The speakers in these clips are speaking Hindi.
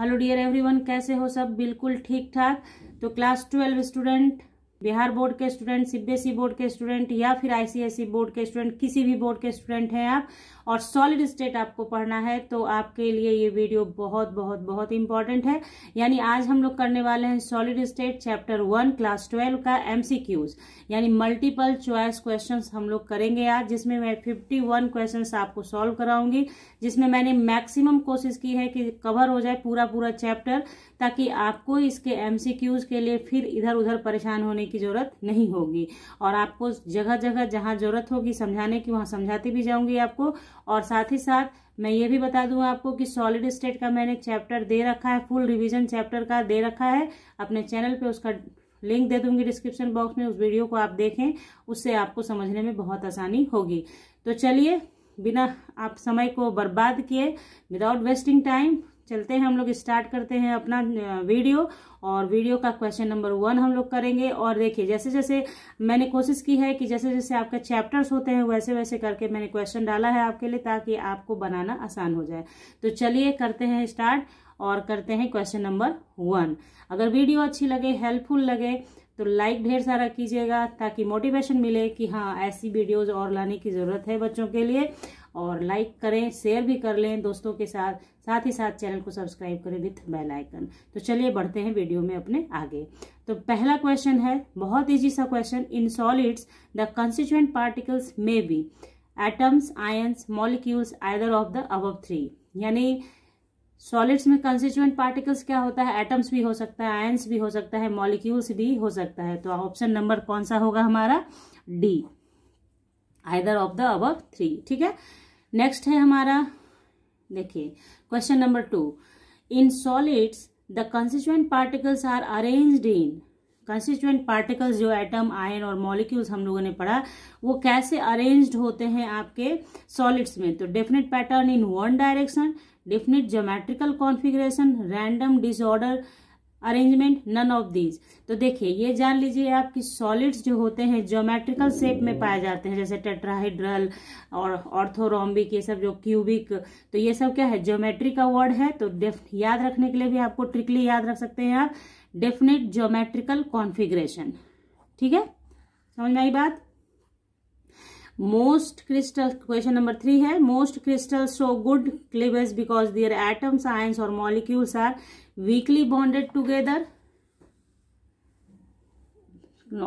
हेलो डियर एवरीवन कैसे हो सब बिल्कुल ठीक ठाक तो class twelve student Bihar board के स्टूडेंट सीबीएसई बोर्ड के स्टूडेंट या फिर आईसीएसई बोर्ड के स्टूडेंट किसी भी बोर्ड के स्टूडेंट हैं आप और सॉलिड स्टेट आपको पढ़ना है तो आपके लिए ये वीडियो बहुत बहुत बहुत इंपॉर्टेंट है यानी आज हम लोग करने वाले हैं solid state chapter one class twelve का एम यानी मल्टीपल च्वाइस क्वेश्चन हम लोग करेंगे आज जिसमें मैं फिफ्टी वन क्वेश्चन आपको सॉल्व कराऊंगी जिसमें मैंने मैक्सिमम कोशिश की है कि कवर हो जाए पूरा पूरा चैप्टर ताकि आपको इसके एम के लिए फिर इधर उधर परेशान होने की ज़रूरत नहीं होगी और आपको जगह जगह जहाँ ज़रूरत होगी समझाने की वहाँ समझाती भी जाऊंगी आपको और साथ ही साथ मैं ये भी बता दूँ आपको कि सॉलिड स्टेट का मैंने चैप्टर दे रखा है फुल रिवीजन चैप्टर का दे रखा है अपने चैनल पे उसका लिंक दे दूंगी डिस्क्रिप्शन बॉक्स में उस वीडियो को आप देखें उससे आपको समझने में बहुत आसानी होगी तो चलिए बिना आप समय को बर्बाद किए विदाउट वेस्टिंग टाइम चलते हैं हम लोग स्टार्ट करते हैं अपना वीडियो और वीडियो का क्वेश्चन नंबर वन हम लोग करेंगे और देखिए जैसे जैसे मैंने कोशिश की है कि जैसे जैसे आपके चैप्टर्स होते हैं वैसे वैसे करके मैंने क्वेश्चन डाला है आपके लिए ताकि आपको बनाना आसान हो जाए तो चलिए करते हैं स्टार्ट और करते हैं क्वेश्चन नंबर वन अगर वीडियो अच्छी लगे हेल्पफुल लगे तो लाइक ढेर सारा कीजिएगा ताकि मोटिवेशन मिले कि हाँ ऐसी वीडियोज और लाने की ज़रूरत है बच्चों के लिए और लाइक करें शेयर भी कर लें दोस्तों के साथ साथ ही साथ चैनल को सब्सक्राइब करें विथ बेल आइकन तो चलिए बढ़ते हैं वीडियो में अपने आगे तो पहला क्वेश्चन है बहुत ईजी सा question in solids the constituent particles may be atoms ions molecules either of the above three यानी सॉलिड्स में कंस्टिट्यूएंट पार्टिकल्स क्या होता है एटम्स भी हो सकता है आयंस भी हो सकता है मॉलिक्यूल्स भी हो सकता है तो ऑप्शन नंबर कौन सा होगा हमारा डी आइदर ऑफ द अब थ्री ठीक है नेक्स्ट है हमारा देखिए question number two in solids the constituent particles are arranged in constituent particles जो एटम आयन और मॉलिक्यूल्स हम लोगों ने पढ़ा वो कैसे अरेंज्ड होते हैं आपके सॉलिड्स में तो definite pattern in one direction definite geometrical configuration random disorder arrangement none of these तो देखिए ये जान लीजिए आपकी सॉलिड्स जो होते हैं ज्योमेट्रिकल शेप में पाए जाते हैं जैसे टेट्राहाइड्रल और ऑर्थोरोम्बिक ये सब जो क्यूबिक तो ये सब क्या है ज्योमेट्री का वर्ड है तो याद रखने के लिए भी आपको ट्रिकली याद रख सकते हैं आप डेफिनेट ज्योमेट्रिकल कॉन्फिग्रेशन ठीक है समझ में आई बात most crystal question number three है most crystal show good cleavage because their atoms ions और molecules are weakly bonded together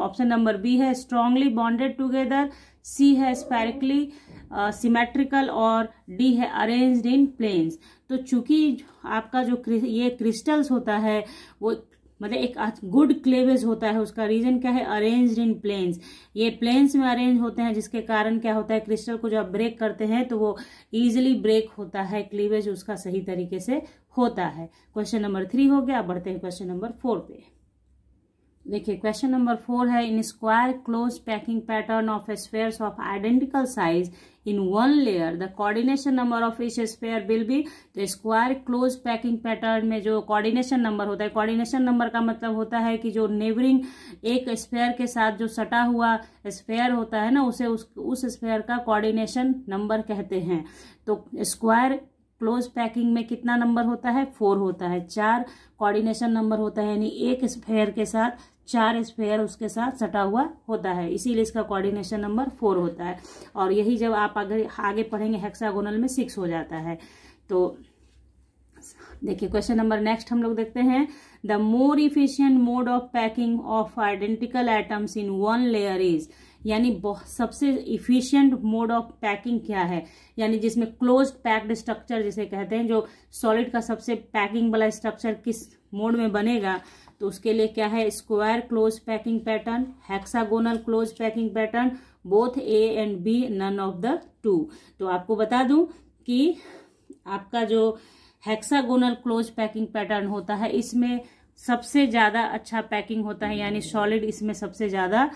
option number B है स्ट्रांगली बॉन्डेड टूगेदर सी है स्पेरिकली सिमेट्रिकल uh, और डी है अरेंज्ड इन प्लेन्स तो चूंकि आपका जो क्रि, ये क्रिस्टल्स होता है वो मतलब एक गुड क्लेवेज होता है उसका रीजन क्या है अरेंज्ड इन प्लेन्स ये प्लेन्स में अरेंज होते हैं जिसके कारण क्या होता है क्रिस्टल को जब ब्रेक करते हैं तो वो ईजिली ब्रेक होता है क्लेवेज उसका सही तरीके से होता है क्वेश्चन नंबर थ्री हो गया बढ़ते हैं क्वेश्चन नंबर फोर पे देखिए क्वेश्चन नंबर फोर है in square close packing pattern of sphere of identical size in one layer the coordination number of this sphere will be तो स्क्वायर क्लोज पैकिंग पैटर्न में जो कोऑर्डिनेशन नंबर होता है कोऑर्डिनेशन नंबर का मतलब होता है कि जो नेबरिंग एक स्पेयर के साथ जो सटा हुआ स्पेयर होता है ना उसे उस उस स्पेयर का कोऑर्डिनेशन नंबर कहते हैं तो स्क्वायर क्लोज पैकिंग में कितना नंबर होता है फोर होता है चार कोऑर्डिनेशन नंबर होता है यानी एक स्फेयर के साथ चार स्फेयर उसके साथ सटा हुआ होता है इसीलिए इसका कोऑर्डिनेशन नंबर फोर होता है और यही जब आप अगर आगे पढ़ेंगे हेक्सागोनल में सिक्स हो जाता है तो देखिए क्वेश्चन नंबर नेक्स्ट हम लोग देखते हैं the more efficient mode of packing of identical items in one layer is यानी सबसे इफिशियंट मोड ऑफ पैकिंग क्या है यानी जिसमें क्लोज पैक्ड स्ट्रक्चर जिसे कहते हैं जो सॉलिड का सबसे पैकिंग वाला स्ट्रक्चर किस मोड में बनेगा तो उसके लिए क्या है square close packing pattern hexagonal close packing pattern both A and B none of the two तो आपको बता दूं कि आपका जो हेक्सागोनल क्लोज पैकिंग पैटर्न होता है इसमें सबसे ज़्यादा अच्छा पैकिंग होता है यानी सॉलिड इसमें सबसे ज़्यादा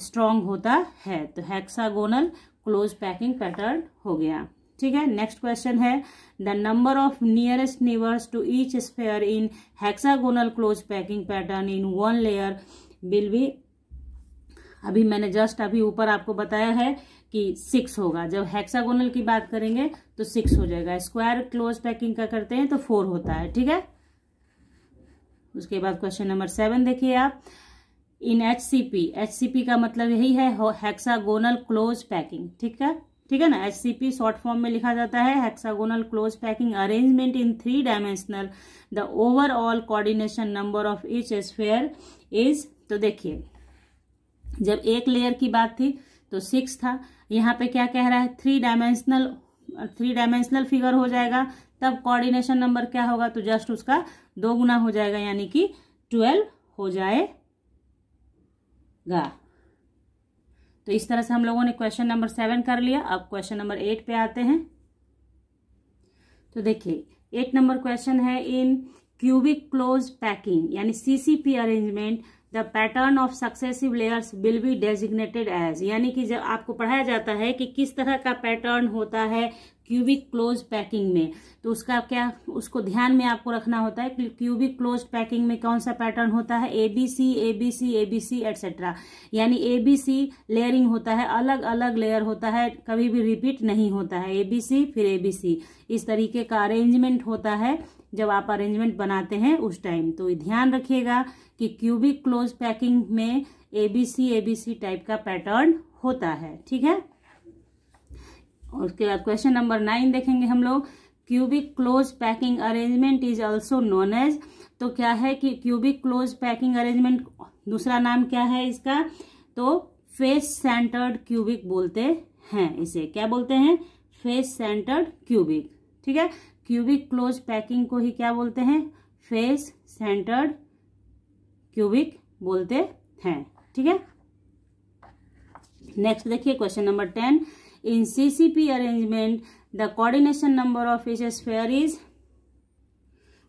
स्ट्रॉन्ग होता है तो हेक्सागोनल क्लोज पैकिंग पैटर्न हो गया ठीक है नेक्स्ट क्वेश्चन है the number of nearest neighbours to each sphere in hexagonal close packing pattern in one layer will be अभी मैंने जस्ट अभी ऊपर आपको बताया है कि सिक्स होगा जब हेक्सागोनल की बात करेंगे तो सिक्स हो जाएगा स्क्वायर क्लोज पैकिंग का करते हैं तो फोर होता है ठीक है उसके बाद क्वेश्चन नंबर सेवन देखिए आप in H C P H C P का मतलब यही है हेक्सागोनल क्लोज पैकिंग ठीक है ठीक है ना H C P short form में लिखा जाता है hexagonal close packing arrangement in three dimensional the overall coordination number of each sphere is तो देखिए जब एक लेयर की बात थी तो सिक्स था यहाँ पे क्या कह रहा है three dimensional three dimensional figure हो जाएगा तब कोऑर्डिनेशन नंबर क्या होगा तो जस्ट उसका दो गुना हो जाएगा यानी कि ट्वेल्व हो जाए गा तो इस तरह से हम लोगों ने क्वेश्चन नंबर सेवन कर लिया अब क्वेश्चन नंबर एट पे आते हैं तो देखिए एट नंबर क्वेश्चन है इन क्यूबिक क्लोज पैकिंग यानी CCP arrangement the pattern of successive layers will be designated as यानी कि जब आपको पढ़ाया जाता है कि किस तरह का पैटर्न होता है क्यूबिक क्लोज पैकिंग में तो उसका क्या उसको ध्यान में आपको रखना होता है क्यूबिक क्लोज पैकिंग में कौन सा पैटर्न होता है A B C A B C A B C etcetera यानी ए बी सी लेयरिंग होता है अलग अलग लेयर होता है कभी भी रिपीट नहीं होता है ए बी सी फिर ए बी सी इस तरीके का अरेंजमेंट होता है जब आप अरेंजमेंट बनाते हैं उस टाइम तो ध्यान रखिएगा कि क्यूबिक क्लोज पैकिंग में A B C A B C type का पैटर्न होता है ठीक है और उसके बाद क्वेश्चन नंबर नाइन देखेंगे हम लोग cubic close packing arrangement is also known as तो क्या है कि क्यूबिक क्लोज पैकिंग अरेंजमेंट दूसरा नाम क्या है इसका तो फेस सेंटर्ड क्यूबिक बोलते हैं इसे क्या बोलते हैं फेस सेंटर्ड क्यूबिक ठीक है क्यूबिक क्लोज पैकिंग को ही क्या बोलते हैं फेस सेंटर्ड क्यूबिक बोलते हैं ठीक है नेक्स्ट देखिए question number ten In CCP arrangement, the coordination number of each sphere is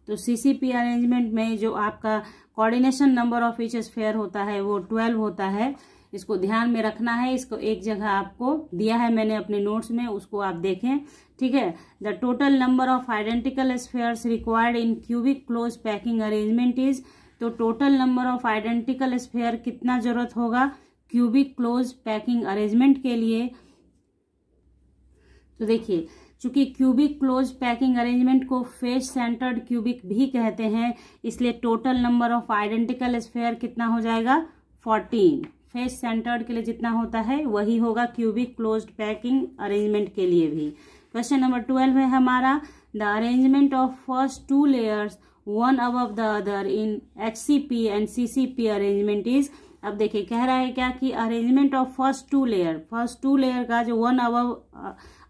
तो सीसीपी अरेंजमेंट में जो आपका coordination number of each sphere होता है वो ट्वेल्व होता है इसको ध्यान में रखना है इसको एक जगह आपको दिया है मैंने अपने नोट्स में उसको आप देखें ठीक है the total number of identical sphere required in cubic close packing arrangement is तो total number of identical sphere कितना जरूरत होगा क्यूबिक क्लोज पैकिंग अरेंजमेंट के लिए तो देखिए चूंकि क्यूबिक क्लोज पैकिंग अरेंजमेंट को फेस सेंटर्ड क्यूबिक भी कहते हैं इसलिए total number of identical sphere कितना हो जाएगा फोर्टीन फेस सेंटर्ड के लिए जितना होता है वही होगा क्यूबिक क्लोज पैकिंग अरेंजमेंट के लिए भी क्वेश्चन नंबर ट्वेल्व है हमारा the arrangement of first two layers one अब the other in H C P and C C P arrangement is अब देखिए कह रहा है क्या कि arrangement of first two layer first two layer का जो वन अब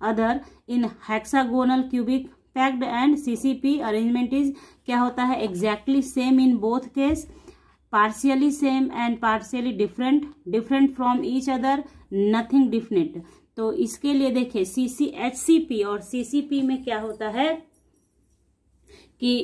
other in hexagonal cubic packed and CCP arrangement is क्या होता है exactly same in both case partially same and partially different different from each other nothing different तो इसके लिए देखिए सी एच सी पी और सी सी पी में क्या होता है कि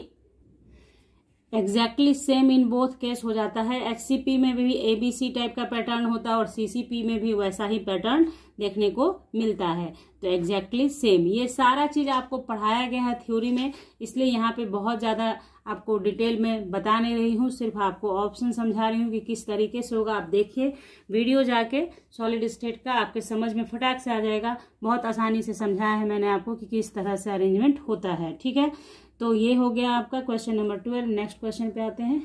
exactly same in both case हो जाता है एच सी पी में भी ए बी सी टाइप का पैटर्न होता है और सीसीपी में भी वैसा ही पैटर्न देखने को मिलता है तो एग्जैक्टली सेम ये सारा चीज आपको पढ़ाया गया है थ्योरी में इसलिए यहाँ पे बहुत ज़्यादा आपको डिटेल में बता नहीं रही हूँ सिर्फ आपको ऑप्शन समझा रही हूँ कि किस तरीके से होगा आप देखिए वीडियो जाके सॉलिड स्टेट का आपके समझ में फटाक से आ जाएगा बहुत आसानी से समझाया है मैंने आपको कि किस तरह से अरेंजमेंट होता है ठीक है तो ये हो गया आपका question number twelve next question पे आते हैं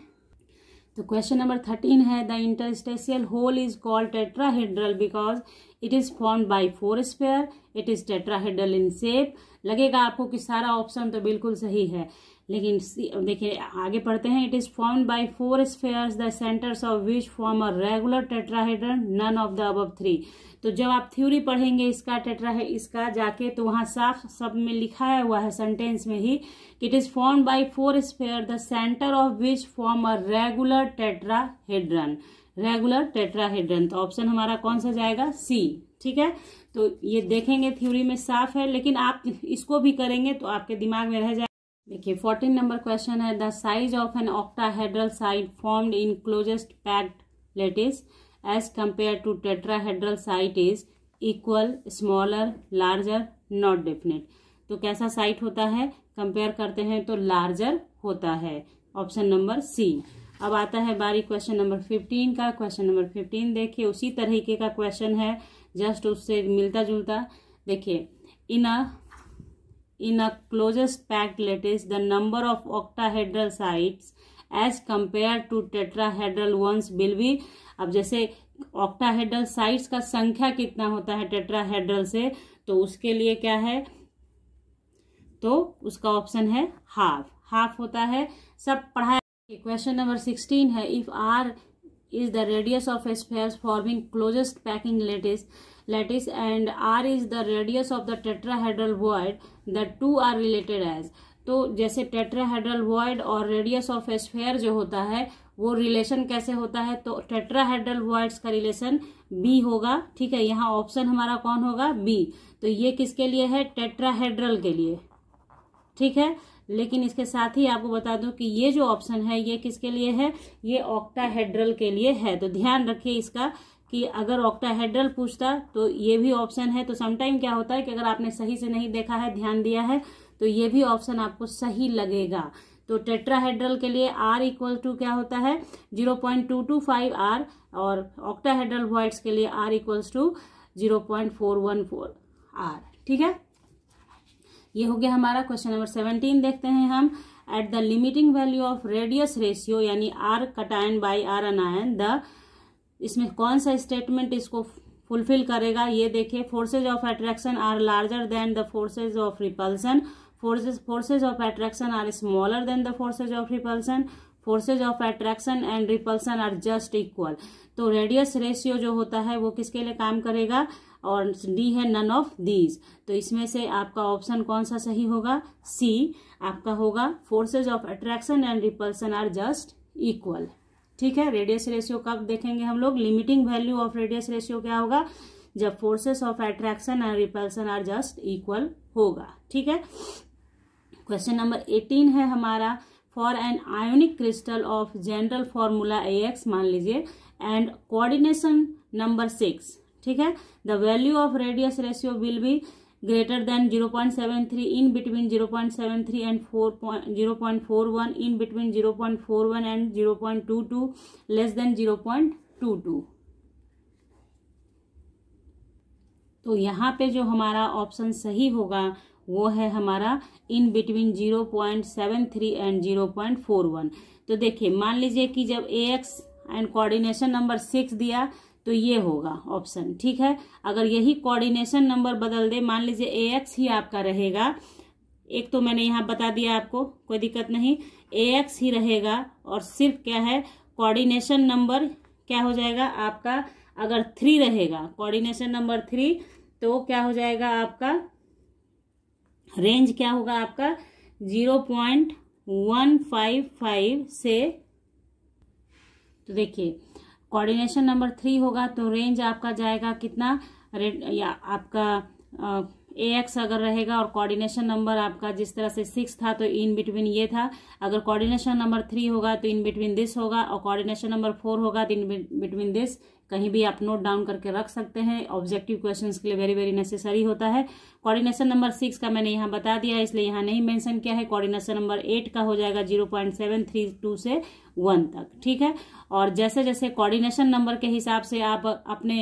तो क्वेश्चन नंबर थर्टीन है the interstitial hole is called tetrahedral because it is form by four sphere it is tetrahedral in shape लगेगा आपको कि सारा ऑप्शन तो बिल्कुल सही है लेकिन देखिए आगे पढ़ते हैं it is form by four sphere the centres of which form a regular tetrahedron none of the अब थ्री तो जब आप थ्योरी पढ़ेंगे इसका टेट्रा इसका जाके तो वहाँ साफ सब में लिखाया हुआ है सेंटेंस में ही it is form by four sphere the centre of which form a regular tetrahedron regular tetrahedron तो ऑप्शन हमारा कौन सा जाएगा सी ठीक है तो ये देखेंगे थ्योरी में साफ है लेकिन आप इसको भी करेंगे तो आपके दिमाग में रह जाएगा देखिए फोर्टीन नंबर क्वेश्चन है the size of an octahedral site formed in closest packed lattice as compare to tetrahedral site is equal smaller larger not definite तो कैसा साइट होता है कंपेयर करते हैं तो लार्जर होता है ऑप्शन नंबर सी अब आता है बारी क्वेश्चन नंबर फिफ्टीन का क्वेश्चन नंबर फिफ्टीन देखिए उसी तरीके का क्वेश्चन है जस्ट उससे मिलता जुलता देखिए in a in a closest packed lattice the number of octahedral sites as compare to tetrahedral ones will be अब जैसे ऑक्टाहेड्रल साइट्स का संख्या कितना होता है टेट्राहेड्रल से तो उसके लिए क्या है तो उसका ऑप्शन है हाफ हाफ होता है सब पढ़ाया क्वेश्चन नंबर सिक्सटीन है if R is the radius of a sphere forming closest packing lattice lattice and R is the radius of the tetrahedral void the two are related as तो जैसे टेट्राहेड्रल वॉइड और रेडियस ऑफ ए जो होता है वो रिलेशन कैसे होता है तो टेट्राहेड्रल वॉइड्स का रिलेशन बी होगा ठीक है यहाँ ऑप्शन हमारा कौन होगा बी तो ये किसके लिए है टेट्राहेड्रल के लिए ठीक है लेकिन इसके साथ ही आपको बता दूं कि ये जो ऑप्शन है ये किसके लिए है ये ऑक्टाहेड्रल के लिए है तो ध्यान रखिए इसका कि अगर ऑक्टाहेड्रल पूछता तो ये भी ऑप्शन है तो समटाइम क्या होता है कि अगर आपने सही से नहीं देखा है ध्यान दिया है तो ये भी ऑप्शन आपको सही लगेगा तो टेट्राहेड्रल के लिए आर इक्वल टू क्या होता है zero point two two five R और ऑक्टाहेड्रल वॉइड्स के लिए R equals to zero point four one four R ठीक है ये हो गया हमारा क्वेश्चन नंबर सेवनटीन देखते हैं हम at the limiting value of radius ratio यानी R cation by R anion the इसमें कौन सा स्टेटमेंट इसको फुलफिल करेगा ये देखिए forces of attraction are larger than the forces of repulsion forces forces of attraction are smaller than the forces of repulsion forces of attraction and repulsion are just equal तो रेडियस रेशियो जो होता है वो किसके लिए काम करेगा और डी है नन ऑफ दीज तो इसमें से आपका ऑप्शन कौन सा सही होगा सी आपका होगा forces of attraction and repulsion are just equal ठीक है रेडियस रेशियो कब देखेंगे हम लोग limiting value of radius ratio क्या होगा जब forces of attraction and repulsion are just equal होगा ठीक है क्वेश्चन नंबर एटीन है हमारा for an ionic crystal of general formula A X मान लीजिए एंड कोऑर्डिनेशन नंबर सिक्स ठीक है the value of radius ratio will be greater then 0.73 in between 0.73 and 4.0.41 in between 0.41 and 0.22 less than 0.22 तो यहाँ पे जो हमारा ऑप्शन सही होगा वो है हमारा इन बिटवीन 0.73 एंड 0.41 तो देखिए मान लीजिए कि जब A X and coordination number six दिया तो ये होगा ऑप्शन ठीक है अगर यही कोऑर्डिनेशन नंबर बदल दे मान लीजिए ए एक्स ही आपका रहेगा एक तो मैंने यहाँ बता दिया आपको कोई दिक्कत नहीं ए एक्स ही रहेगा और सिर्फ क्या है कोऑर्डिनेशन नंबर क्या हो जाएगा आपका अगर थ्री रहेगा कोऑर्डिनेशन नंबर थ्री तो क्या हो जाएगा आपका रेंज क्या होगा आपका zero point one five five से तो देखिए कोऑर्डिनेशन नंबर थ्री होगा तो रेंज आपका जाएगा कितना या आपका ए एक्स अगर रहेगा और कोऑर्डिनेशन नंबर आपका जिस तरह से सिक्स था तो इन बिटवीन ये था अगर कोऑर्डिनेशन नंबर थ्री होगा तो इन बिटवीन दिस होगा और कोऑर्डिनेशन नंबर फोर होगा तो इन बिटवीन दिस कहीं भी आप नोट डाउन करके रख सकते हैं ऑब्जेक्टिव क्वेश्चंस के लिए वेरी वेरी नेसेसरी होता है कोऑर्डिनेशन नंबर सिक्स का मैंने यहाँ बता दिया है इसलिए यहाँ नहीं मेंशन किया है कोऑर्डिनेशन नंबर एट का हो जाएगा zero point seven three two से वन तक ठीक है और जैसे जैसे कोऑर्डिनेशन नंबर के हिसाब से आप अपने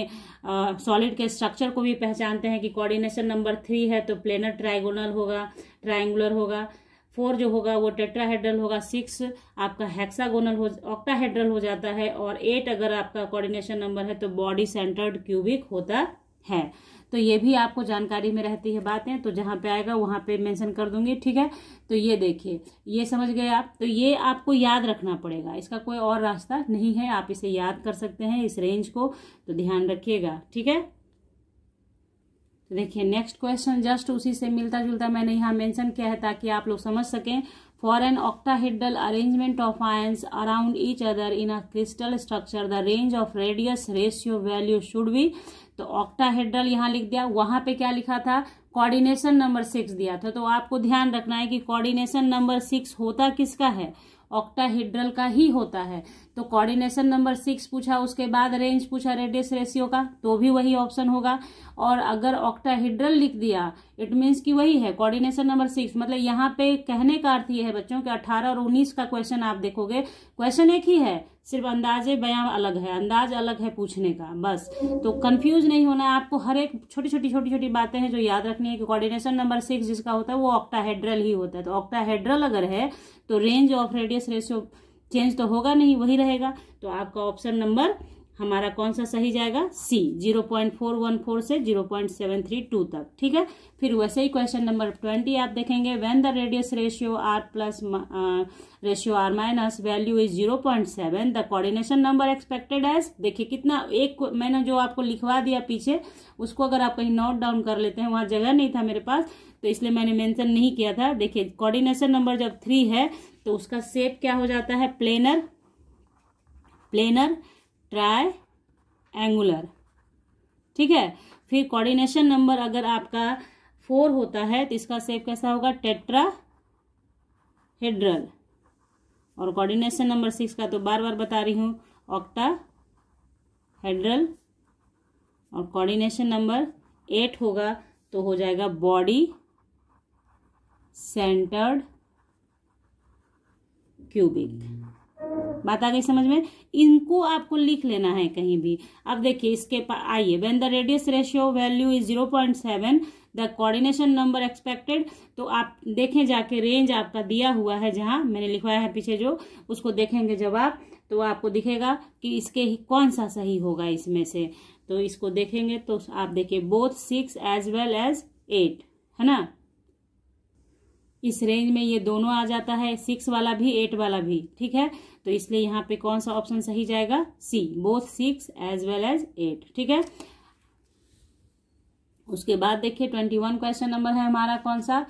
सॉलिड के स्ट्रक्चर को भी पहचानते हैं कि कॉर्डिनेशन नंबर थ्री है तो प्लेनर ट्राइगोनल होगा ट्राइंगुलर होगा फोर जो होगा वो टेट्राहेड्रल होगा सिक्स आपका हेक्सागोनल हो ऑक्टाहेड्रल हो जाता है और एट अगर आपका कोऑर्डिनेशन नंबर है तो बॉडी सेंटर्ड क्यूबिक होता है तो ये भी आपको जानकारी में रहती है बातें तो जहाँ पे आएगा वहाँ पे मेंशन कर दूंगी ठीक है तो ये देखिए ये समझ गए आप तो ये आपको याद रखना पड़ेगा इसका कोई और रास्ता नहीं है आप इसे याद कर सकते हैं इस रेंज को तो ध्यान रखिएगा ठीक है तो देखिए नेक्स्ट क्वेश्चन जस्ट उसी से मिलता जुलता मैंने यहाँ मेंशन किया है ताकि आप लोग समझ सकें for an octahedral arrangement of ions around each other in a crystal structure the range of radius ratio value should be तो ऑक्टाहेड्रल यहाँ लिख दिया वहां पे क्या लिखा था कोऑर्डिनेशन नंबर सिक्स दिया था तो आपको ध्यान रखना है कि कोऑर्डिनेशन नंबर सिक्स होता किसका है ऑक्टाहीड्रल का ही होता है तो कोऑर्डिनेशन नंबर सिक्स पूछा उसके बाद रेंज पूछा रेडियस रेशियो का तो भी वही ऑप्शन होगा और अगर ऑक्टाहीड्रल लिख दिया इट मीन्स कि वही है कोऑर्डिनेशन नंबर सिक्स मतलब यहाँ पे कहने का अर्थ ये है बच्चों कि अट्ठारह और उन्नीस का क्वेश्चन आप देखोगे क्वेश्चन एक ही है सिर्फ अंदाजे बयां अलग है अंदाज अलग है पूछने का बस तो कंफ्यूज नहीं होना है आपको हर एक छोटी छोटी छोटी छोटी बातें हैं जो याद रखनी है कि कोऑर्डिनेशन नंबर सिक्स जिसका होता है वो ऑक्टाहेड्रल ही होता है तो ऑक्टाहेड्रल अगर है तो range of radius ratio change तो होगा नहीं वही रहेगा तो आपका ऑप्शन नंबर हमारा कौन सा सही जाएगा C zero point four one four से zero point seven three two तक ठीक है फिर वैसे ही क्वेश्चन नंबर ट्वेंटी आप देखेंगे when the radius ratio R plus ratio R minus value is zero point seven the coordination number expected as देखिए कितना एक मैंने जो आपको लिखवा दिया पीछे उसको अगर आप कहीं नोट डाउन कर लेते हैं वहां जगह नहीं था मेरे पास तो इसलिए मैंने मेंशन नहीं किया था देखिए कोऑर्डिनेशन नंबर जब थ्री है तो उसका सेप क्या हो जाता है प्लेनर प्लेनर ट्राई एंगुलर ठीक है फिर कोऑर्डिनेशन नंबर अगर आपका फोर होता है तो इसका सेप कैसा होगा टेट्रा हेड्रल और कोऑर्डिनेशन नंबर सिक्स का तो बार बार बता रही हूँ ऑक्टा हेड्रल और कोऑर्डिनेशन नंबर एट होगा तो हो जाएगा बॉडी सेंटर्ड क्यूबिक बात आ गई समझ में इनको आपको लिख लेना है कहीं भी अब देखिए इसके आइए when the radius ratio value is zero point seven the coordination number expected तो आप देखें जाके रेंज आपका दिया हुआ है जहां मैंने लिखवाया है पीछे जो उसको देखेंगे जब आप तो आपको दिखेगा कि इसके कौन सा सही होगा इसमें से तो इसको देखेंगे तो आप देखिए both six as well as eight है ना इस रेंज में ये दोनों आ जाता है सिक्स वाला भी एट वाला भी ठीक है तो इसलिए यहाँ पे कौन सा ऑप्शन सही जाएगा C both six as well as eight ठीक है उसके बाद देखिए ट्वेंटी वन क्वेश्चन नंबर है हमारा कौन सा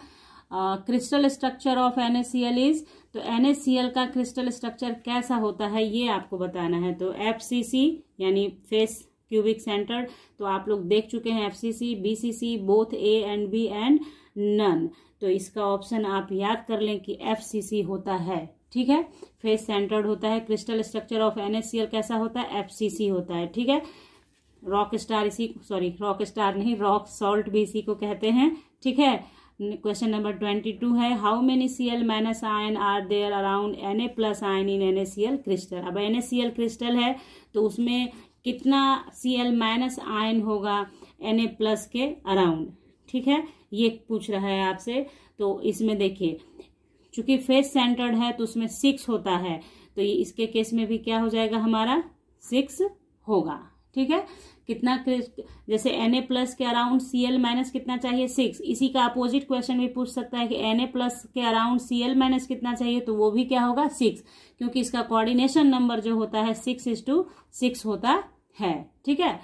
crystal structure of N is तो एन का क्रिस्टल स्ट्रक्चर कैसा होता है ये आपको बताना है तो एफ यानी फेस क्यूबिक सेंटर तो आप लोग देख चुके हैं F C C B C C both A and B and none तो इसका ऑप्शन आप याद कर लें कि एफ सी सी होता है ठीक है फेस सेंटर्ड होता है क्रिस्टल स्ट्रक्चर ऑफ एनएससीएल कैसा होता है एफसीसी होता है ठीक है रॉक स्टार इसी सॉरी रॉक स्टार नहीं रॉक सॉल्ट भी इसी को कहते हैं ठीक है क्वेश्चन नंबर ट्वेंटी टू है how many C L minus ion are there around N A plus ion in N C L crystal अब एन क्रिस्टल है तो उसमें कितना सी एल माइनस आयन होगा एन ए प्लस के अराउंड ठीक है ये पूछ रहा है आपसे तो इसमें देखिए चूंकि फेस सेंटर्ड है तो उसमें सिक्स होता है तो ये इसके केस में भी क्या हो जाएगा हमारा सिक्स होगा ठीक है कितना जैसे एन ए प्लस के अराउंड सी एल माइनस कितना चाहिए सिक्स इसी का अपोजिट क्वेश्चन भी पूछ सकता है कि एन ए प्लस के अराउंड सी एल माइनस कितना चाहिए तो वो भी क्या होगा सिक्स क्योंकि इसका कोऑर्डिनेशन नंबर जो होता है सिक्स इज टू सिक्स होता है ठीक है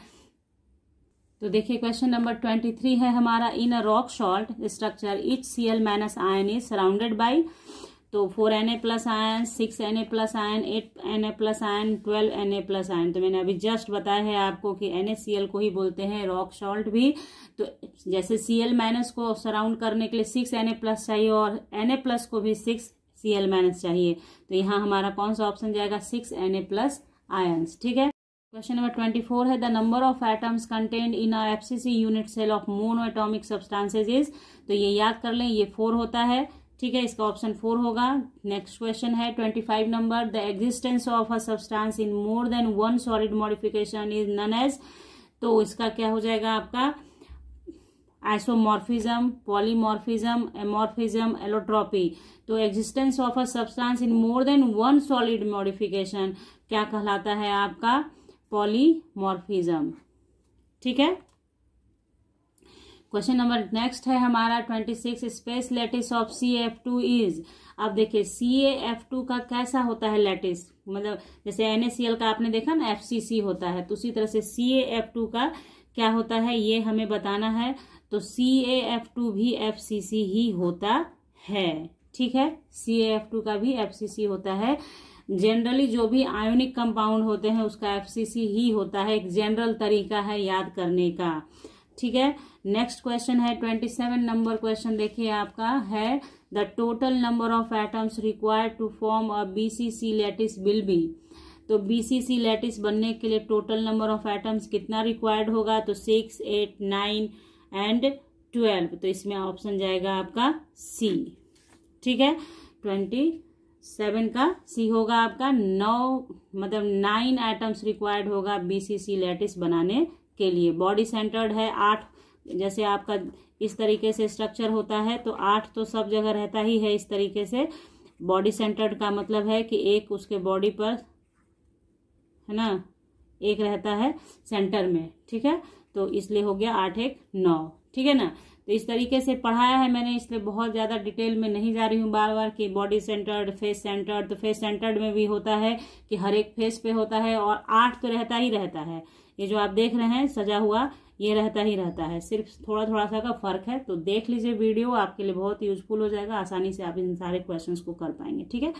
तो देखिए क्वेश्चन नंबर ट्वेंटी थ्री है हमारा in a rock salt structure each C L minus ion is surrounded by तो four N A plus ion six N A plus ion eight N A plus ion twelve N A plus ion तो मैंने अभी जस्ट बताया है आपको कि एन सी एल को ही बोलते हैं रॉक सॉल्ट भी तो जैसे सी एल माइनस को सराउंड करने के लिए सिक्स एन ए प्लस चाहिए और एन ए प्लस को भी सिक्स सी एल माइनस चाहिए तो यहाँ हमारा कौन सा ऑप्शन जाएगा six N A plus ions ठीक है क्वेश्चन नंबर ट्वेंटी फोर है the number of atoms content in FCC unit cell of mono atomic substances is तो ये याद कर लें ये फोर होता है ठीक है इसका ऑप्शन फोर होगा नेक्स्ट क्वेश्चन है twenty five number the existence of a substance in more than one solid modification is known as तो इसका क्या हो जाएगा आपका आइसोमॉर्फिज्म पॉलीमॉर्फिज्म एमॉर्फिज्म एलोट्रॉपी तो existence of a substance in more than one solid modification क्या कहलाता है आपका पॉलीमॉर्फिज्म ठीक है क्वेश्चन नंबर नेक्स्ट है हमारा twenty six space lattice of C F two is अब देखिए सी एफ टू का कैसा होता है लेटिस मतलब जैसे एन सी एल का आपने देखा ना एफ सी सी होता है तो उसी तरह से सी एफ टू का क्या होता है ये हमें बताना है तो सी एफ टू भी एफ सी सी ही होता है ठीक है सी एफ टू का भी एफ सी सी होता है जनरली जो भी आयोनिक कंपाउंड होते हैं उसका एफ सी सी ही होता है एक जनरल तरीका है याद करने का ठीक है नेक्स्ट क्वेश्चन है ट्वेंटी सेवन नंबर क्वेश्चन देखिए आपका है the total number of atoms required to form a BCC lattice will be तो बीसीसी लेटिस बनने के लिए टोटल नंबर ऑफ एटम्स कितना रिक्वायर्ड होगा तो six eight nine and twelve तो इसमें ऑप्शन जाएगा आपका सी ठीक है ट्वेंटी सेवन का सी होगा आपका नौ मतलब नाइन एटम्स रिक्वायर्ड होगा बीसीसी लेटिस बनाने के लिए बॉडी सेंटर्ड है आठ जैसे आपका इस तरीके से स्ट्रक्चर होता है तो आठ तो सब जगह रहता ही है इस तरीके से बॉडी सेंटर्ड का मतलब है कि एक उसके बॉडी पर है ना एक रहता है सेंटर में ठीक है तो इसलिए हो गया आठ एक नौ ठीक है ना तो इस तरीके से पढ़ाया है मैंने इसलिए बहुत ज़्यादा डिटेल में नहीं जा रही हूँ बार बार कि बॉडी सेंटर्ड फेस सेंटर्ड तो फेस सेंटर्ड में भी होता है कि हर एक फेस पे होता है और आठ तो रहता ही रहता है ये जो आप देख रहे हैं सजा हुआ ये रहता ही रहता है सिर्फ थोड़ा थोड़ा सा का फर्क है तो देख लीजिए वीडियो आपके लिए बहुत यूजफुल हो जाएगा आसानी से आप इन सारे क्वेश्चंस को कर पाएंगे ठीक है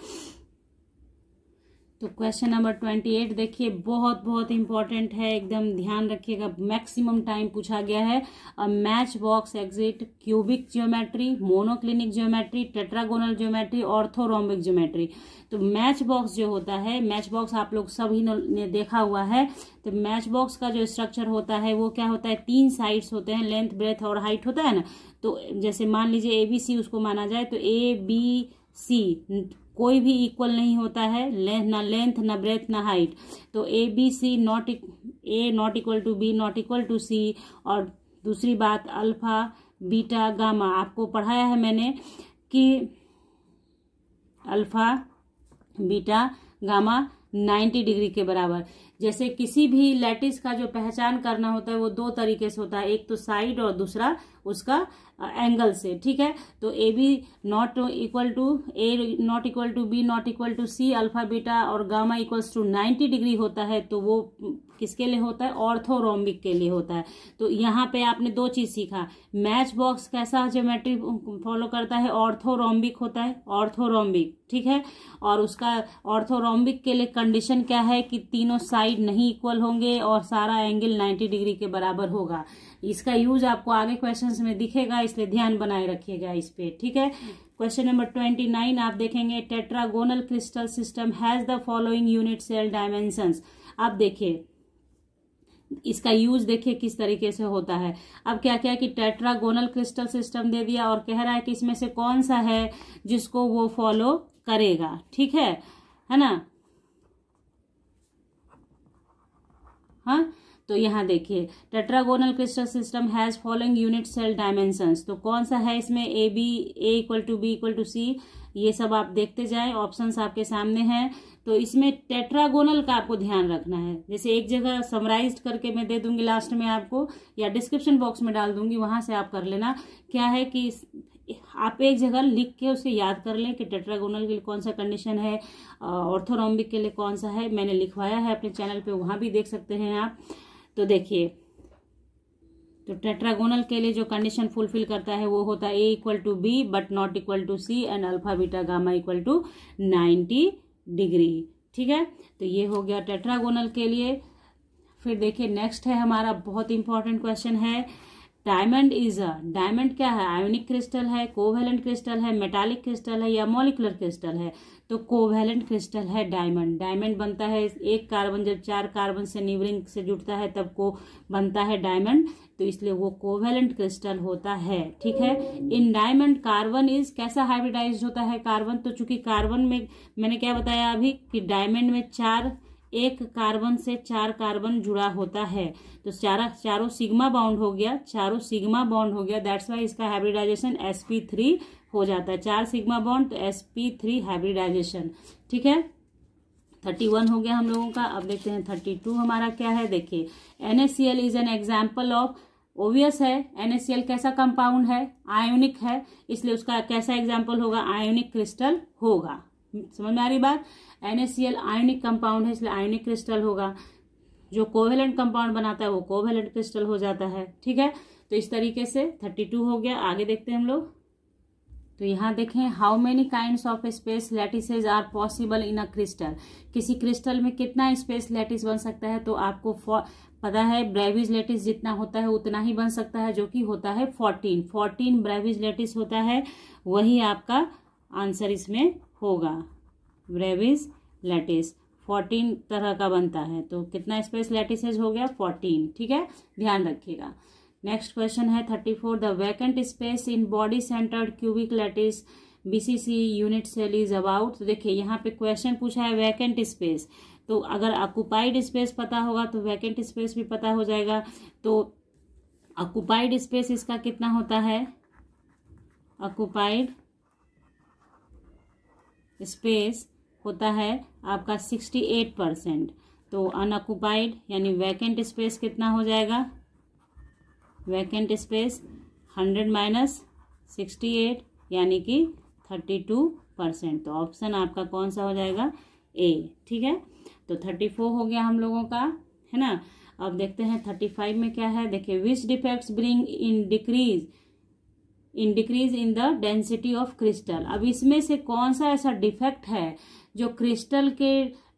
तो क्वेश्चन नंबर ट्वेंटी एट देखिए बहुत बहुत इंपॉर्टेंट है एकदम ध्यान रखिएगा मैक्सिमम टाइम पूछा गया है a match box exhibit cubic geometry monoclinic geometry tetragonal geometry orthorhombic geometry तो मैच बॉक्स जो होता है मैच बॉक्स आप लोग सभी ने देखा हुआ है तो मैच बॉक्स का जो स्ट्रक्चर होता है वो क्या होता है तीन साइड्स होते हैं लेंथ ब्रेथ और हाइट होता है ना तो जैसे मान लीजिए ए बी सी उसको माना जाए तो ए बी सी कोई भी इक्वल नहीं होता है लेंथ ना लेंथ ना ब्रेथ ना हाइट तो A B C not A not equal to B not equal to C और दूसरी बात अल्फा बीटा गामा आपको पढ़ाया है मैंने कि अल्फा बीटा गामा 90 डिग्री के बराबर जैसे किसी भी लैटिस का जो पहचान करना होता है वो दो तरीके से होता है एक तो साइड और दूसरा उसका एंगल से ठीक है तो A B not equal to A not equal to B not equal to C alpha beta और gamma equals to ninety degree होता है तो वो किसके लिए होता है ऑर्थोरोम्बिक के लिए होता है तो यहाँ पे आपने दो चीज सीखा मैच बॉक्स कैसा ज्योमेट्री फॉलो करता है ऑर्थोरोम्बिक होता है ऑर्थोरोम्बिक ठीक है और उसका ऑर्थोरोम्बिक के लिए कंडीशन क्या है कि तीनों साइड नहीं इक्वल होंगे और सारा एंगल 90 डिग्री के बराबर होगा इसका यूज आपको आगे क्वेश्चंस में दिखेगा इसलिए ध्यान बनाए रखिएगा इस पे ठीक है क्वेश्चन नंबर ट्वेंटी नाइन आप देखेंगे tetragonal crystal system has the following unit cell dimension आप देखिए इसका यूज देखिए किस तरीके से होता है अब क्या क्या कि टेट्रागोनल क्रिस्टल सिस्टम दे दिया और कह रहा है कि इसमें से कौन सा है जिसको वो फॉलो करेगा ठीक है है ना हाँ तो यहाँ देखिए tetragonal crystal system has following unit cell dimensions तो कौन सा है इसमें A B A equal to B equal to C ये सब आप देखते जाए ऑप्शंस आपके सामने हैं तो इसमें टेट्रागोनल का आपको ध्यान रखना है जैसे एक जगह समराइज करके मैं दे दूंगी लास्ट में आपको या डिस्क्रिप्शन बॉक्स में डाल दूंगी वहां से आप कर लेना क्या है कि आप एक जगह लिख के उसे याद कर लें कि टेट्रागोनल के लिए कौन सा कंडीशन है ऑर्थोरम्बिक के लिए कौन सा है मैंने लिखवाया है अपने चैनल पे वहां भी देख सकते हैं आप तो देखिए तो टेट्रागोनल के लिए जो कंडीशन फुलफिल करता है वो होता है A equal to B but not equal to C and alpha beta gamma equal to ninety degree ठीक है तो ये हो गया टेट्रागोनल के लिए फिर देखिए नेक्स्ट है हमारा बहुत इंपॉर्टेंट क्वेश्चन है डायमंड इज अ डायमंड क्या है आयोनिक क्रिस्टल है कोवेलेंट क्रिस्टल है मेटालिक क्रिस्टल है या मोलिकुलर क्रिस्टल है तो कोवेलेंट क्रिस्टल है डायमंड डायमंड बनता है एक कार्बन जब चार कार्बन से निवरिंग से जुटता है तब को बनता है डायमंड तो इसलिए वो कोवेलेंट क्रिस्टल होता है ठीक है इन डायमंड कार्बन इज कैसा हाइब्रिडाइज होता है कार्बन तो चूंकि कार्बन में मैंने क्या बताया अभी कि डायमंड में चार एक कार्बन से चार कार्बन जुड़ा होता है तो चारा चारों सिग्मा बाउंड हो गया चारों सिग्मा बाउंड हो गया दैट्स वाई इसका हाइब्रिडाइजेशन एस हो जाता है चार सिग्मा बाउंड तो एस थ्री हाइब्रिडाइजेशन ठीक है थर्टी वन हो गया हम लोगों का अब देखते हैं थर्टी टू हमारा क्या है देखिए N S C L is an example of obvious है एनएससीएल कैसा कंपाउंड है आयोनिक है इसलिए उसका कैसा एग्जाम्पल होगा आयोनिक क्रिस्टल होगा समझ में आ रही बात एल आयोनिक कंपाउंड है इसलिए आयोनिक क्रिस्टल होगा जो कोवेलेंट कंपाउंड बनाता है वो कोवेलेंट क्रिस्टल हो जाता है ठीक है तो इस तरीके से थर्टी टू हो गया आगे देखते हैं हम लोग तो यहाँ देखें how many kind of space lattices are possible in a crystal किसी क्रिस्टल में कितना स्पेस लेटिस बन सकता है तो आपको पता है ब्रेविज लेटिस जितना होता है उतना ही बन सकता है जो कि होता है फोर्टीन फोर्टीन ब्रेविज लेटिस होता है वही आपका आंसर इसमें होगा ब्रेविस लेटिस फोर्टीन तरह का बनता है तो कितना स्पेस लेटिसेज हो गया फोर्टीन ठीक है ध्यान रखिएगा नेक्स्ट क्वेश्चन है thirty four the vacant space in body centred cubic lattice BCC unit cell is about तो देखिए यहाँ पे क्वेश्चन पूछा है वैकेंट स्पेस तो अगर ऑक्यूपाइड स्पेस पता होगा तो वैकेंट स्पेस भी पता हो जाएगा तो ऑक्यूपाइड स्पेस इसका कितना होता है ऑक्यूपाइड स्पेस होता है आपका सिक्सटी एट परसेंट तो अनऑक्युपाइड यानी वैकेंट स्पेस कितना हो जाएगा vacant space hundred minus sixty eight यानी कि थर्टी टू परसेंट तो ऑप्शन आपका कौन सा हो जाएगा ए ठीक है तो थर्टी फोर हो गया हम लोगों का है ना अब देखते हैं थर्टी फाइव में क्या है देखिए which defects bring in decrease in decrease in the density of crystal अब इसमें से कौन सा ऐसा डिफेक्ट है जो क्रिस्टल के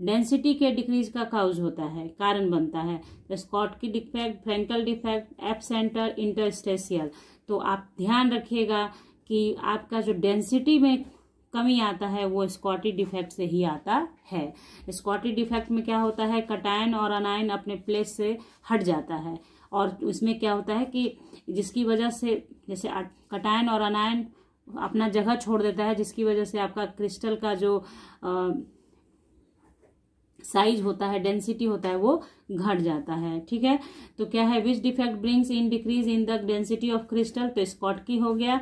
डेंसिटी के डिक्रीज का काउज होता है कारण बनता है तो Schottky defect Frenkel defect F centre interstitial तो आप ध्यान रखिएगा कि आपका जो डेंसिटी में कमी आता है वो स्कॉटी डिफेक्ट से ही आता है स्कॉटी डिफेक्ट में क्या होता है कटायन और अनायन अपने प्लेस से हट जाता है और उसमें क्या होता है कि जिसकी वजह से जैसे कटायन और अनायन अपना जगह छोड़ देता है जिसकी वजह से आपका क्रिस्टल का जो साइज होता है डेंसिटी होता है वो घट जाता है ठीक है तो क्या है which defect brings in decrease in the density of crystal तो स्कॉट की हो गया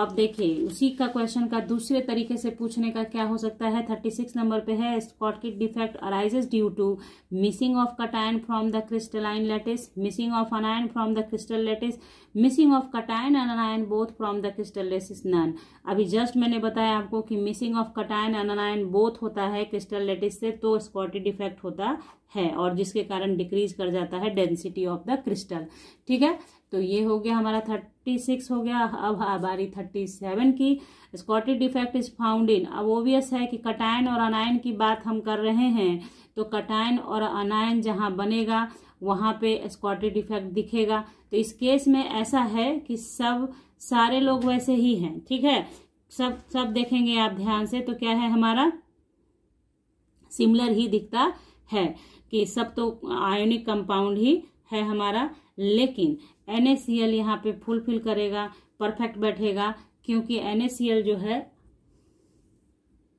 अब देखिए उसी का क्वेश्चन का दूसरे तरीके से पूछने का क्या हो सकता है थर्टी सिक्स नंबर पे है Schottky defect arises due to missing of cation from the crystalline lattice missing of anion from the crystal lattice missing of cation and anion both from the crystal lattice none अभी जस्ट मैंने बताया आपको कि missing of cation and anion both होता है क्रिस्टल लेटिस से तो स्कॉटी डिफेक्ट होता है और जिसके कारण डिक्रीज कर जाता है डेंसिटी ऑफ द क्रिस्टल ठीक है तो ये हो गया हमारा थर्टी सिक्स हो गया अब हमारी थर्टी सेवन की Schottky defect is found in अब ओबियस है कि कटायन और अनायन की बात हम कर रहे हैं तो कटायन और अनायन जहाँ बनेगा वहाँ पे स्कॉटिड डिफेक्ट दिखेगा तो इस केस में ऐसा है कि सब सारे लोग वैसे ही हैं ठीक है सब सब देखेंगे आप ध्यान से तो क्या है हमारा सिमिलर ही दिखता है कि सब तो आयोनिक कंपाउंड ही है हमारा लेकिन एन ए सी एल यहाँ पे फुलफिल करेगा परफेक्ट बैठेगा क्योंकि एन ए सी एल जो है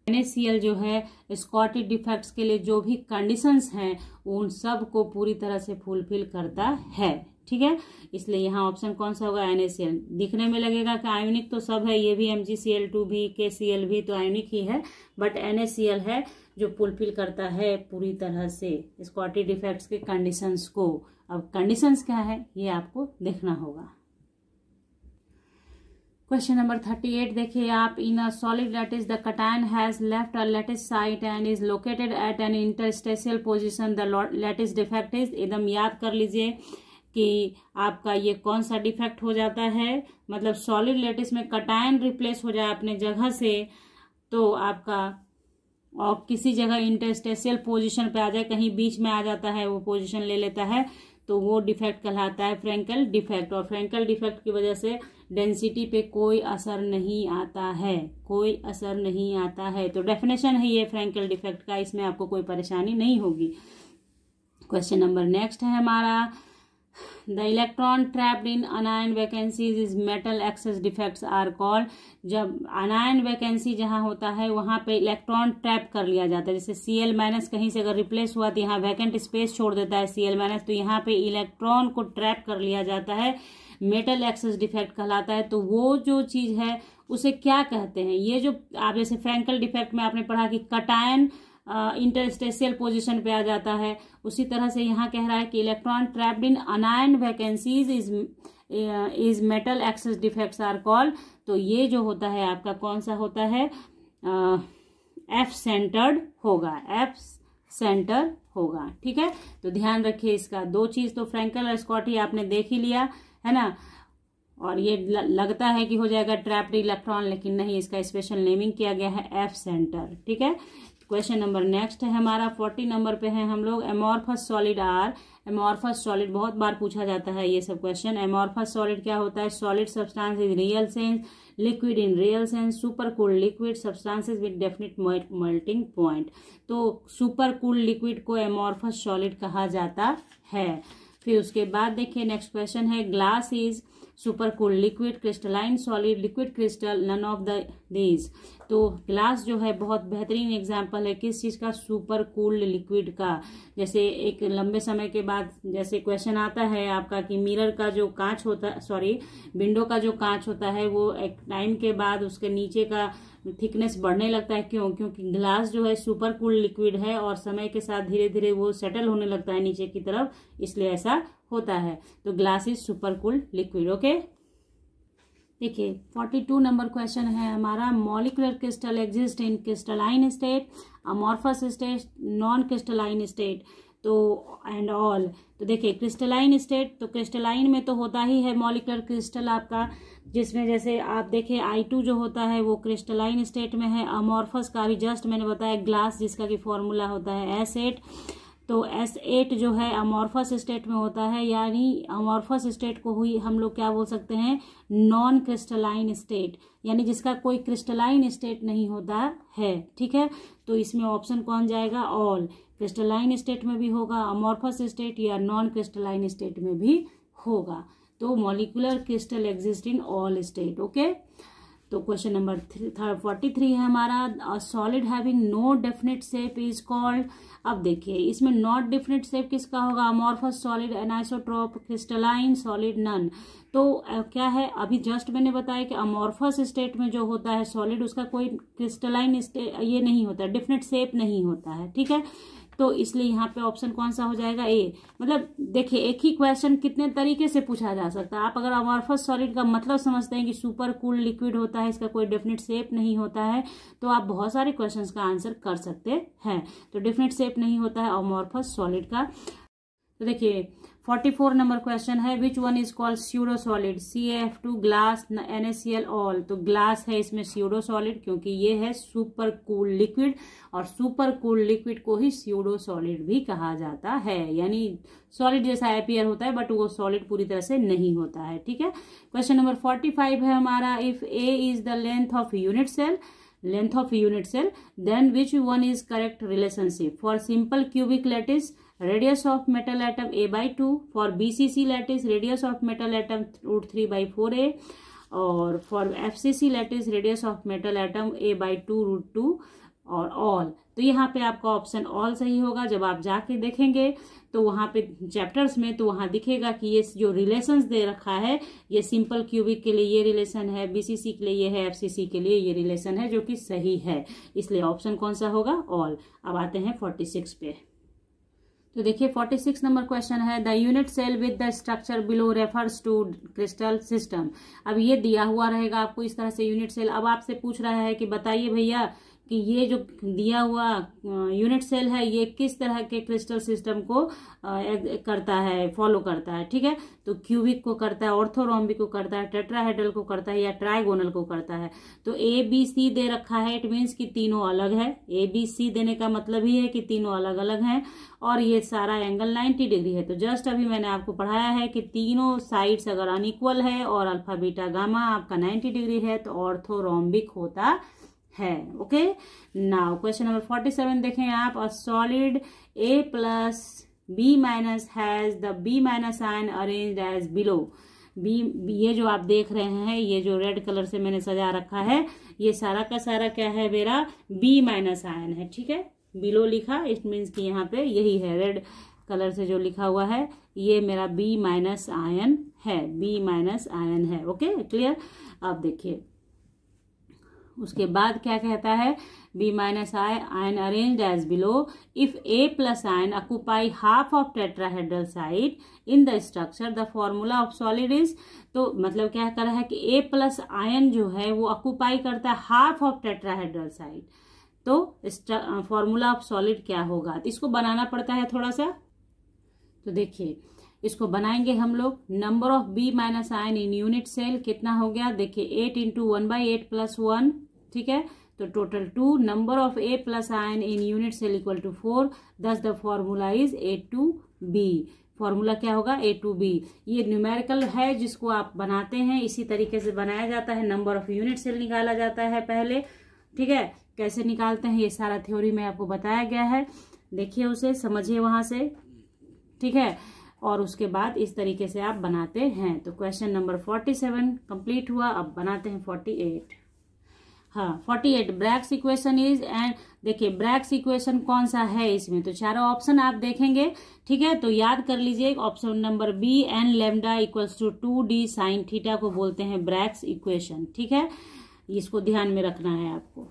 एन ए सी एल जो है स्कॉटिड डिफेक्ट्स के लिए जो भी कंडीशंस हैं उन सब को पूरी तरह से फुलफिल करता है ठीक है इसलिए यहाँ ऑप्शन कौन सा होगा एन दिखने में लगेगा कि आयोनिक तो सब है ये भी M G C L two भी के सी एल भी तो आयोनिक ही है बट एन है जो फुलफिल करता है पूरी तरह से स्कॉटी डिफेक्ट्स के कंडीशंस को अब कंडीशंस क्या है ये आपको देखना होगा क्वेश्चन नंबर थर्टी एट देखिए आप in a solid lattice the cation has left a lattice site and is located at an interstitial position the lattice defect is एकदम याद कर लीजिए कि आपका ये कौन सा डिफेक्ट हो जाता है मतलब सॉलिड लेटेस्ट में कटायन रिप्लेस हो जाए अपने जगह से तो आपका और किसी जगह इंटरस्टेशियल पोजीशन पे आ जाए कहीं बीच में आ जाता है वो पोजीशन ले लेता है तो वो डिफेक्ट कहलाता है फ्रेंकल डिफेक्ट और फ्रेंकल डिफेक्ट की वजह से डेंसिटी पे कोई असर नहीं आता है कोई असर नहीं आता है तो डेफिनेशन है ये फ्रेंकल डिफेक्ट का इसमें आपको कोई परेशानी नहीं होगी क्वेश्चन नंबर नेक्स्ट है हमारा the electron trapped in anion vacancies is metal excess defects are called जब अनायन वैकेंसी जहां होता है वहां पे इलेक्ट्रॉन ट्रैप कर लिया जाता है जैसे सी एल माइनस कहीं से अगर रिप्लेस हुआ तो यहाँ वैकेंट स्पेस छोड़ देता है सी एल माइनस तो यहाँ पे इलेक्ट्रॉन को ट्रैप कर लिया जाता है मेटल एक्सेस डिफेक्ट कहलाता है तो वो जो चीज़ है उसे क्या कहते हैं ये जो आप जैसे फ्रेंकल डिफेक्ट में आपने पढ़ा कि कटायन इंटरस्टेशियल पोजिशन पे आ जाता है उसी तरह से यहाँ कह रहा है कि electron trapped in anion vacancies is is metal excess defects are called तो ये जो होता है आपका कौन सा होता है एफ सेंटर्ड होगा एफ सेंटर होगा ठीक है तो ध्यान रखिए इसका दो चीज़ तो फ्रेंकल और स्कॉटी आपने देख ही लिया है ना और ये लगता है कि हो जाएगा ट्रैप्ड इलेक्ट्रॉन लेकिन नहीं इसका स्पेशल नेमिंग किया गया है एफ सेंटर ठीक है क्वेश्चन नंबर नेक्स्ट है हमारा फोर्टी नंबर पे है हम लोग amorphous solid are amorphous solid बहुत बार पूछा जाता है ये सब क्वेश्चन एमोरफस सॉलिड क्या होता है solid substance is real sense liquid in real sense super cool liquid is with definite melting point तो सुपर कूल लिक्विड को एमोरफस सॉलिड कहा जाता है फिर उसके बाद देखिए नेक्स्ट क्वेश्चन है glass is super cool liquid crystalline solid liquid crystal none of the these तो ग्लास जो है बहुत बेहतरीन एग्जाम्पल है किस चीज़ का सुपर कूल्ड लिक्विड का जैसे एक लंबे समय के बाद जैसे क्वेश्चन आता है आपका कि मिरर का जो कांच होता सॉरी विंडो का जो कांच होता है वो एक टाइम के बाद उसके नीचे का थिकनेस बढ़ने लगता है क्यों क्योंकि ग्लास जो है सुपर कूल्ड लिक्विड है और समय के साथ धीरे धीरे वो सेटल होने लगता है नीचे की तरफ इसलिए ऐसा होता है तो glass is super cooled liquid okay देखिए 42 नंबर क्वेश्चन है हमारा molecular crystal exist in crystalline state amorphous state non crystalline state तो एंड ऑल तो देखिए क्रिस्टलाइन स्टेट तो क्रिस्टलाइन में तो होता ही है मॉलिकुलर क्रिस्टल आपका जिसमें जैसे आप देखें आई टू जो होता है वो क्रिस्टलाइन स्टेट में है अमॉर्फस का भी जस्ट मैंने बताया ग्लास जिसका कि फॉर्मूला होता है एसेट तो एस एट जो है अमॉर्फस स्टेट में होता है यानी अमॉर्फस स्टेट को हुई हम लोग क्या बोल सकते हैं नॉन क्रिस्टलाइन स्टेट यानी जिसका कोई क्रिस्टलाइन स्टेट नहीं होता है ठीक है तो इसमें ऑप्शन कौन जाएगा ऑल क्रिस्टलाइन स्टेट में भी होगा अमॉर्फस स्टेट या नॉन क्रिस्टलाइन स्टेट में भी होगा तो molecular crystal exist in all state okay तो question number three forty three है हमारा solid having no definite shape is called अब देखिए इसमें नॉट डेफिनेट सेप किसका होगा amorphous solid anisotropic crystalline solid none तो क्या है अभी जस्ट मैंने बताया कि अमॉर्फस स्टेट में जो होता है सॉलिड उसका कोई क्रिस्टलाइन ये नहीं होता डेफिनेट सेप नहीं होता है ठीक है तो इसलिए यहाँ पे ऑप्शन कौन सा हो जाएगा ए मतलब देखिए एक ही क्वेश्चन कितने तरीके से पूछा जा सकता है आप अगर अमॉर्फस सॉलिड का मतलब समझते हैं कि सुपर कूल लिक्विड होता है इसका कोई डेफिनेट सेप नहीं होता है तो आप बहुत सारे क्वेश्चन का आंसर कर सकते हैं तो डेफिनेट सेप नहीं होता है अमॉर्फस सॉलिड का तो देखिए फोर्टी फोर नंबर क्वेश्चन है which one is called pseudo solid C F two glass N S C L all तो ग्लास है इसमें स्यूडो सॉलिड क्योंकि ये है सुपर कूल लिक्विड और सुपर कूल लिक्विड को ही स्यूडो सॉलिड भी कहा जाता है यानी सॉलिड जैसा एपियर होता है बट वो सॉलिड पूरी तरह से नहीं होता है ठीक है क्वेश्चन नंबर फोर्टी फाइव है हमारा if A is the length of unit cell length of unit cell then which one is correct relationship for simple cubic lattice radius of metal atom A by two for B C C lattice radius of metal atom root three by four A और for F C C lattice radius of metal atom A by two root two और ऑल तो यहाँ पे आपका ऑप्शन ऑल सही होगा जब आप जाके देखेंगे तो वहाँ पे चैप्टर्स में तो वहाँ दिखेगा कि ये जो रिलेशंस दे रखा है ये सिंपल क्यूबिक के लिए ये रिलेशन है बीसीसी के लिए ये है एफसीसी के लिए ये रिलेशन है जो कि सही है इसलिए ऑप्शन कौन सा होगा ऑल अब आते हैं फोर्टी सिक्स पे तो देखिए 46 नंबर क्वेश्चन है the unit cell with the structure below refers to crystal system अब ये दिया हुआ रहेगा आपको इस तरह से यूनिट सेल अब आपसे पूछ रहा है कि बताइए भैया कि ये जो दिया हुआ यूनिट सेल है ये किस तरह के क्रिस्टल सिस्टम को करता है फॉलो करता है ठीक है तो क्यूबिक को करता है ऑर्थोरोम्बिक को करता है टेट्राहेड्रल को करता है या ट्राइगोनल को करता है तो ए बी सी दे रखा है इट मीन्स कि तीनों अलग है ए बी सी देने का मतलब ही है कि तीनों अलग अलग हैं और ये सारा एंगल नाइन्टी डिग्री है तो जस्ट अभी मैंने आपको पढ़ाया है कि तीनों साइड्स अगर अनइक्वल है और अल्फाबीटा गामा आपका नाइन्टी डिग्री है तो ऑर्थोरोम्बिक होता है है okay now question number forty seven देखें आप a solid A plus B minus has the B minus ion arrange as below B ये जो आप देख रहे हैं ये जो रेड कलर से मैंने सजा रखा है ये सारा का सारा क्या है मेरा बी माइनस आयन है ठीक है बिलो लिखा इट मीन्स कि यहाँ पे यही है रेड कलर से जो लिखा हुआ है ये मेरा बी माइनस आयन है बी माइनस आयन है ओके क्लियर आप देखिए उसके बाद क्या कहता है B minus I ion arrange as below if A plus ion occupy half of tetrahedral site in the structure the formula of solid is तो मतलब क्या कर रहा है कि ए प्लस आयन जो है वो ऑक्यूपाई करता है हाफ ऑफ टेट्राहेड्रल साइड तो फॉर्मूला ऑफ सॉलिड क्या होगा तो इसको बनाना पड़ता है थोड़ा सा तो देखिए इसको बनाएंगे हम लोग number of B minus ion in unit cell कितना हो गया देखिए eight into one by eight plus one ठीक है तो total two number of A plus ion in unit cell equal to four thus the formula is A two B formula क्या होगा ए टू बी ये न्यूमेरिकल है जिसको आप बनाते हैं इसी तरीके से बनाया जाता है नंबर ऑफ यूनिट सेल निकाला जाता है पहले ठीक है कैसे निकालते हैं ये सारा थ्योरी में आपको बताया गया है देखिए उसे समझिए वहां से ठीक है और उसके बाद इस तरीके से आप बनाते हैं तो question number forty seven complete हुआ अब बनाते हैं फोर्टी एट हाँ forty eight Bragg's equation is and देखिए ब्रैक्स इक्वेशन कौन सा है इसमें तो चारों ऑप्शन आप देखेंगे ठीक है तो याद कर लीजिए option number B N lambda equals to two D sine theta को बोलते हैं ब्रैक्स इक्वेशन ठीक है इसको ध्यान में रखना है आपको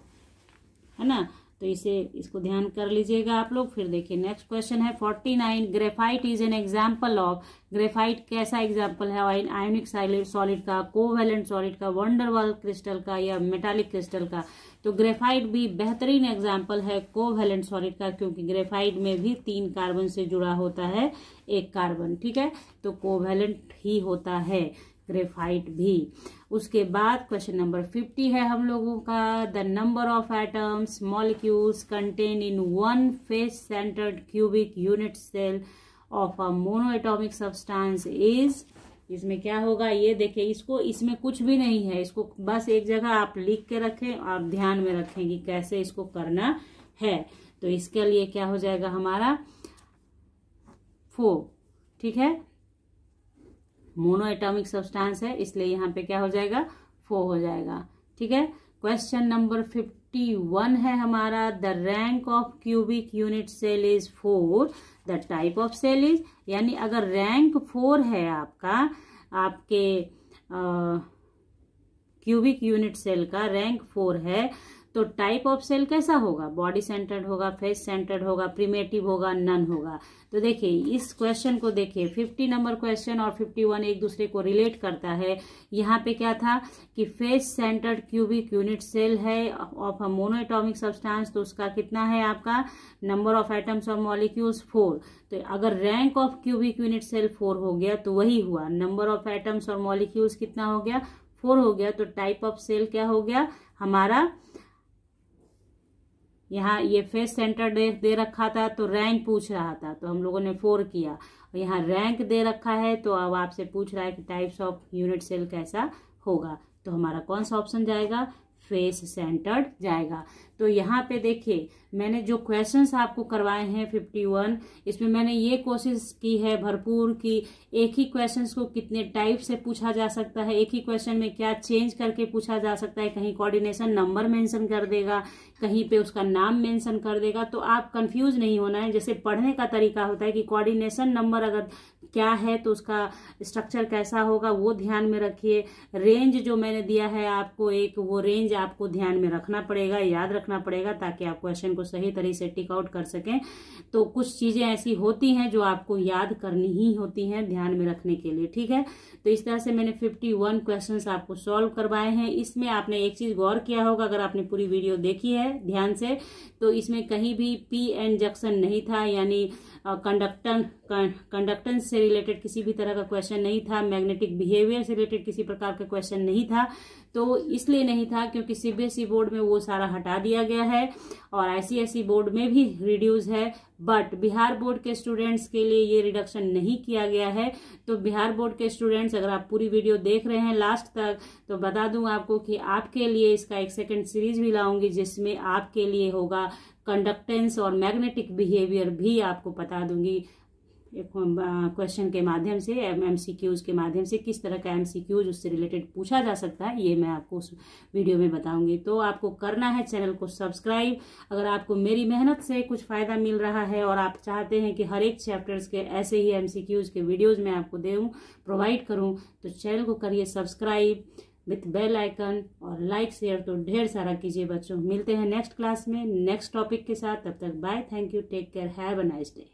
है ना तो इसे इसको ध्यान कर लीजिएगा आप लोग फिर देखिए नेक्स्ट क्वेश्चन है forty nine graphite is an example of graphite कैसा एग्जाम्पल है आयोनिक सॉलिड का कोवेलेंट सॉलिड का वंडरवॉल क्रिस्टल का या मेटालिक क्रिस्टल का तो ग्रेफाइट भी बेहतरीन एग्जाम्पल है कोवेलेंट सॉलिड का क्योंकि ग्रेफाइट में भी तीन कार्बन से जुड़ा होता है एक कार्बन ठीक है तो कोवेलेंट ही होता है ग्रेफाइट भी उसके बाद क्वेश्चन नंबर फिफ्टी है हम लोगों का the number of atoms molecules contain in one face centred cubic unit cell of a monoatomic substance is इसमें क्या होगा ये देखिए इसको इसमें कुछ भी नहीं है इसको बस एक जगह आप लिख के रखें आप ध्यान में रखें कि कैसे इसको करना है तो इसके लिए क्या हो जाएगा हमारा फोर ठीक है मोनो एटॉमिक सब्सटेंस है इसलिए यहाँ पे क्या हो जाएगा फो हो जाएगा ठीक है क्वेश्चन नंबर फिफ्टी वन है हमारा the rank of cubic unit cell is four the type of cell is यानी अगर रैंक फोर है आपका आपके क्यूबिक यूनिट सेल का रैंक फोर है तो टाइप ऑफ सेल कैसा होगा बॉडी सेंटर्ड होगा फेस सेंटर्ड होगा प्रीमेटिव होगा नन होगा तो देखिए इस क्वेश्चन को देखिए फिफ्टी नंबर क्वेश्चन और फिफ्टी वन एक दूसरे को रिलेट करता है यहाँ पे क्या था कि face centred cubic unit cell है ऑफ अ मोनोएटॉमिक सब्सटेंस तो उसका कितना है आपका number of atoms of molecules four तो अगर rank of cubic unit cell four हो गया तो वही हुआ नंबर ऑफ एटम्स और मॉलिक्यूल्स कितना हो गया फोर हो गया तो टाइप ऑफ सेल क्या हो गया हमारा यहाँ ये फेस सेंटर दे, दे रखा था तो रैंक पूछ रहा था तो हम लोगों ने फोर किया यहाँ रैंक दे रखा है तो अब आपसे पूछ रहा है कि टाइप्स ऑफ यूनिट सेल कैसा होगा तो हमारा कौन सा ऑप्शन जाएगा फेस सेंटर्ड जाएगा तो यहाँ पे देखिए मैंने जो क्वेश्चंस आपको करवाए हैं 51 इसमें मैंने ये कोशिश की है भरपूर कि एक ही क्वेश्चंस को कितने टाइप से पूछा जा सकता है एक ही क्वेश्चन में क्या चेंज करके पूछा जा सकता है कहीं कोऑर्डिनेशन नंबर मेंशन कर देगा कहीं पे उसका नाम मेंशन कर देगा तो आप कंफ्यूज नहीं होना है जैसे पढ़ने का तरीका होता है कि कॉर्डिनेशन नंबर अगर क्या है तो उसका स्ट्रक्चर कैसा होगा वो ध्यान में रखिए रेंज जो मैंने दिया है आपको एक वो रेंज आपको ध्यान में रखना पड़ेगा याद रख रखना पड़ेगा ताकि आप क्वेश्चन को सही तरीके से टिक आउट कर सकें तो कुछ चीज़ें ऐसी होती हैं जो आपको याद करनी ही होती हैं ध्यान में रखने के लिए ठीक है तो इस तरह से मैंने फिफ्टी वन क्वेश्चन आपको सॉल्व करवाए हैं इसमें आपने एक चीज़ गौर किया होगा अगर आपने पूरी वीडियो देखी है ध्यान से तो इसमें कहीं भी पी एन जंक्शन नहीं था यानी कंडक्टन कंडक्टेंस से रिलेटेड किसी भी तरह का क्वेश्चन नहीं था मैग्नेटिक बिहेवियर से रिलेटेड किसी प्रकार का क्वेश्चन नहीं था तो इसलिए नहीं था क्योंकि सीबीएसई बोर्ड e में वो सारा हटा दिया गया है और आईसीएसई बोर्ड e में भी रिड्यूस है बट बिहार बोर्ड के स्टूडेंट्स के लिए ये रिडक्शन नहीं किया गया है तो बिहार बोर्ड के स्टूडेंट्स अगर आप पूरी वीडियो देख रहे हैं लास्ट तक तो बता दूं आपको कि आपके लिए इसका एक सेकेंड सीरीज भी लाऊंगी जिसमें आपके लिए होगा कंडक्टेंस और मैग्नेटिक बिहेवियर भी आपको बता दूंगी क्वेश्चन के माध्यम से एम के माध्यम से किस तरह का एम उससे रिलेटेड पूछा जा सकता है ये मैं आपको उस वीडियो में बताऊंगी तो आपको करना है चैनल को सब्सक्राइब अगर आपको मेरी मेहनत से कुछ फ़ायदा मिल रहा है और आप चाहते हैं कि हर एक चैप्टर्स के ऐसे ही एम के वीडियोज़ मैं आपको देऊँ प्रोवाइड करूँ तो चैनल को करिए सब्सक्राइब विथ बेल आइकन और लाइक शेयर तो ढेर सारा कीजिए बच्चों मिलते हैं नेक्स्ट क्लास में नेक्स्ट टॉपिक के साथ तब तक bye thank you take care have a nice day